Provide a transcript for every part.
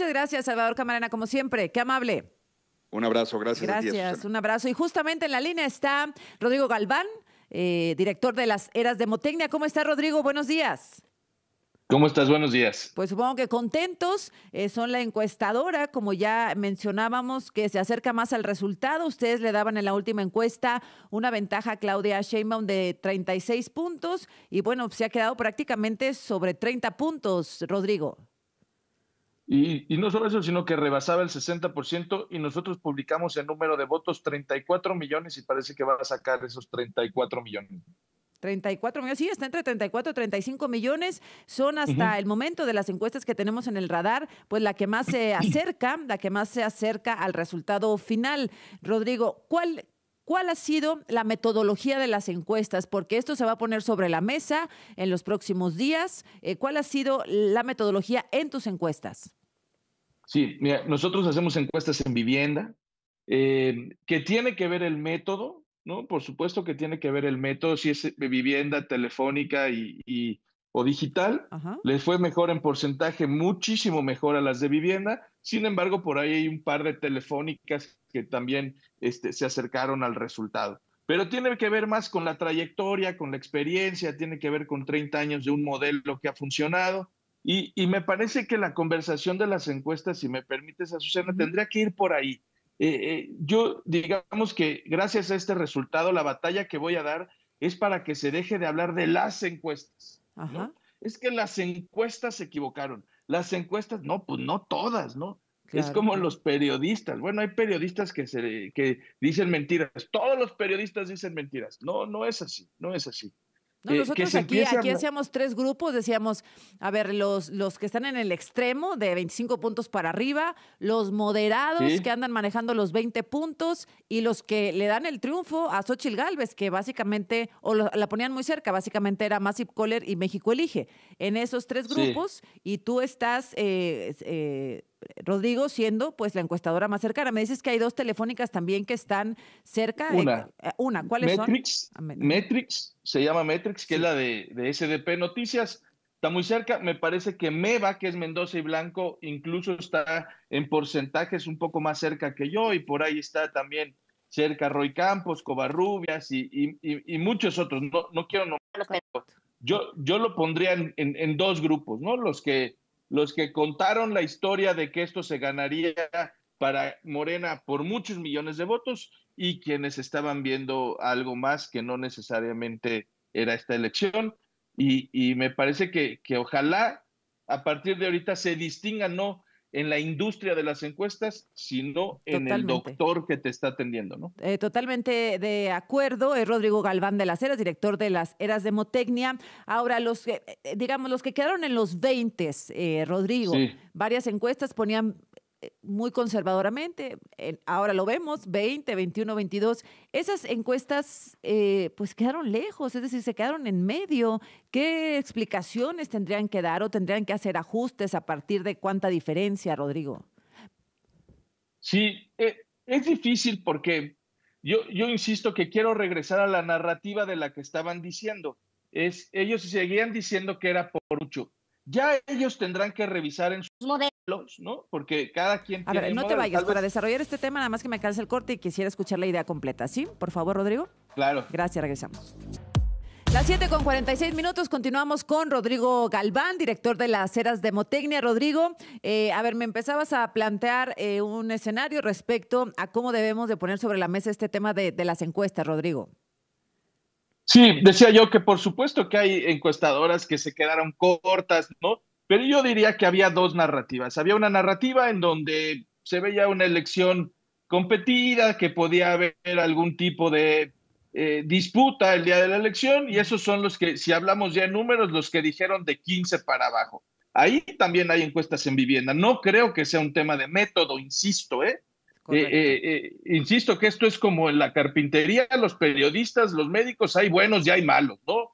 Muchas gracias, Salvador Camarena, como siempre. Qué amable. Un abrazo, gracias. Gracias, un abrazo. Y justamente en la línea está Rodrigo Galván, eh, director de las Eras de Motecnia. ¿Cómo está, Rodrigo? Buenos días. ¿Cómo estás? Buenos días. Pues supongo que contentos. Eh, son la encuestadora, como ya mencionábamos, que se acerca más al resultado. Ustedes le daban en la última encuesta una ventaja a Claudia Sheinbaum de 36 puntos y bueno, se ha quedado prácticamente sobre 30 puntos, Rodrigo. Y, no solo eso, sino que rebasaba el 60% y nosotros publicamos el número de votos 34 millones y parece que va a sacar esos 34 millones. 34 millones, sí, está entre 34 y 35 millones. Son hasta el momento de las encuestas que tenemos en el radar, pues la que más se acerca, la que más se acerca al resultado final. Rodrigo, ¿cuál, ¿Cuál ha sido la metodología de las encuestas? Porque esto se va a poner sobre la mesa en los próximos días. Eh, ¿Cuál ha sido la metodología en tus encuestas? Sí, nosotros hacemos encuestas en vivienda, eh, que tiene que ver el método, ¿no? Por supuesto que tiene que ver el método, si es eh, vivienda telefónica y, o digital, les fue mejor en porcentaje, muchísimo mejor a las de vivienda. Sin embargo, por ahí hay un par de telefónicas que también este, se acercaron al resultado. Pero tiene que ver más con la trayectoria, con la experiencia, tiene que ver con 30 años de un modelo que ha funcionado. Y, me parece que la conversación de las encuestas, si me permites, Azucena, tendría que ir por ahí. Eh, eh, yo, digamos que gracias a este resultado, la batalla que voy a dar es para que se deje de hablar de las encuestas. Es que las encuestas se equivocaron. Las encuestas, no, pues no todas, ¿no? Es como los periodistas. Bueno, hay periodistas que, se, que dicen mentiras. Todos los periodistas dicen mentiras. No, no es así, no es así nosotros aquí, aquí hacíamos tres grupos, decíamos, a ver, los, los que están en el extremo de 25 puntos para arriba, los moderados que andan manejando los 20 puntos y los que le dan el triunfo a Xochitl Galvez, que básicamente, o la ponían muy cerca, básicamente era Massive Coller y México Elige. En esos tres grupos, y tú estás eh, eh, Rodrigo siendo pues la encuestadora más cercana. Me dices que hay dos telefónicas también que están cerca. Eh, una. Eh, una. ¿Cuáles Metrix, son? Ah, Metrix, se llama Metrix, que es la de, SDP Noticias. Está muy cerca. Me parece que Meva, que es Mendoza y Blanco, incluso está en porcentajes un poco más cerca que yo y por ahí está también cerca Roy Campos, Covarrubias y, muchos otros. No, no quiero nombrar. Yo, yo lo pondría en dos grupos, ¿no? Los que los que contaron la historia de que esto se ganaría para Morena por muchos millones de votos y quienes estaban viendo algo más que no necesariamente era esta elección. Y, me parece que, que ojalá a partir de ahorita se distinga, no en la industria de las encuestas, sino en el doctor que te está atendiendo, ¿no? Eh, totalmente de acuerdo. Es Rodrigo Galván de las Heras, director de las Eras de Motecnia. Ahora, los que, eh, digamos, los que quedaron en los 20, eh, Rodrigo, varias encuestas ponían eh, muy conservadoramente, ahora lo vemos, 20, 21, 22, esas encuestas eh, pues quedaron lejos, es decir, se quedaron en medio. ¿Qué explicaciones tendrían que dar o tendrían que hacer ajustes a partir de cuánta diferencia, Rodrigo? Sí, eh, es difícil porque yo, yo insisto que quiero regresar a la narrativa de la que estaban diciendo. Es, ellos seguían diciendo que era por mucho. Ya ellos tendrán que revisar en sus modelos ¿no? Porque cada quien... A ver, no te vayas. Para desarrollar este tema, nada más que me alcance el corte y quisiera escuchar la idea completa, ¿sí? Por favor, Rodrigo. Claro. Gracias, regresamos. Las 7 con 46 minutos, continuamos con Rodrigo Galván, director de las Heras de Rodrigo, eh, a ver, me empezabas a plantear eh, un escenario respecto a cómo debemos de poner sobre la mesa este tema de las encuestas, Rodrigo. Sí, decía yo que por supuesto que hay encuestadoras que se quedaron cortas, ¿no? Pero yo diría que había dos narrativas. Había una narrativa en donde se veía una elección competida, que podía haber algún tipo de eh, disputa el día de la elección, y esos son los que, si hablamos ya en números, los que dijeron de 15 para abajo. Ahí también hay encuestas en vivienda. No creo que sea un tema de método, insisto, ¿eh? Eh, ¿eh? eh, insisto que esto es como en la carpintería, los periodistas, los médicos, hay buenos y hay malos, ¿no?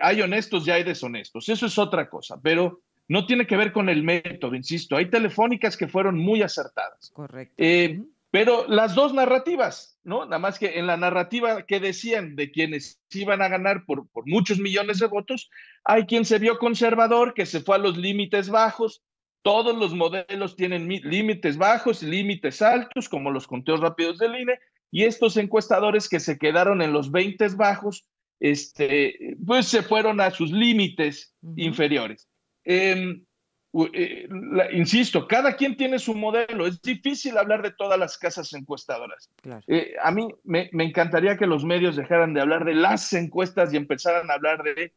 hay honestos y hay deshonestos, eso es otra cosa, pero no tiene que ver con el método, insisto. Hay telefónicas que fueron muy acertadas. Correcto. Eh, pero las dos narrativas, ¿no? Nada más que en la narrativa que decían de quienes iban a ganar por, muchos millones de votos, hay quien se vio conservador, que se fue a los límites bajos. Todos los modelos tienen límites bajos, y límites altos, como los conteos rápidos del INE, y estos encuestadores que se quedaron en los 20 bajos, este, pues se fueron a sus límites inferiores. Em, eh, insisto, cada quien tiene su modelo. Es difícil hablar de todas las casas encuestadoras. Eh, a mí me, encantaría que los medios dejaran de hablar de las encuestas y empezaran a hablar de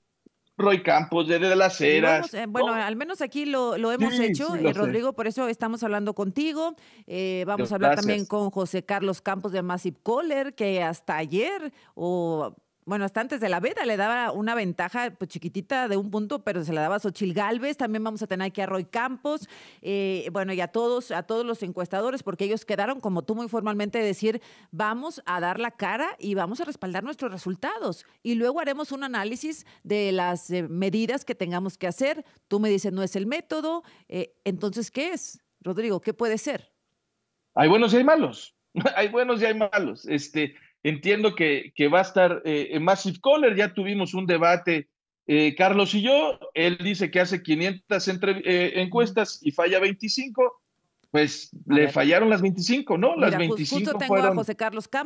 Roy Campos, de, de las Heras. Eh, bueno, al menos aquí lo, hemos hecho, Rodrigo, por eso estamos hablando contigo. vamos a hablar también con José Carlos Campos de Massive Caller, que hasta ayer o bueno, hasta antes de la veda le daba una ventaja pues, chiquitita de un punto, pero se la daba a Xochil Galvez. También vamos a tener aquí a Roy Campos, eh, bueno, y a todos, a todos los encuestadores, porque ellos quedaron, como tú muy formalmente, de decir, vamos a dar la cara y vamos a respaldar nuestros resultados. Y luego haremos un análisis de las eh, medidas que tengamos que hacer. Tú me dices, no es el método. Eh, entonces, ¿qué es? Rodrigo, ¿qué puede ser? Hay buenos y hay malos. hay buenos y hay malos. Este entiendo que, que va a estar eh, en Massive Caller, ya tuvimos un debate, eh, Carlos y yo, él dice que hace 500 eh, encuestas y falla 25, pues le fallaron las 25, ¿no? las 25 justo tengo Carlos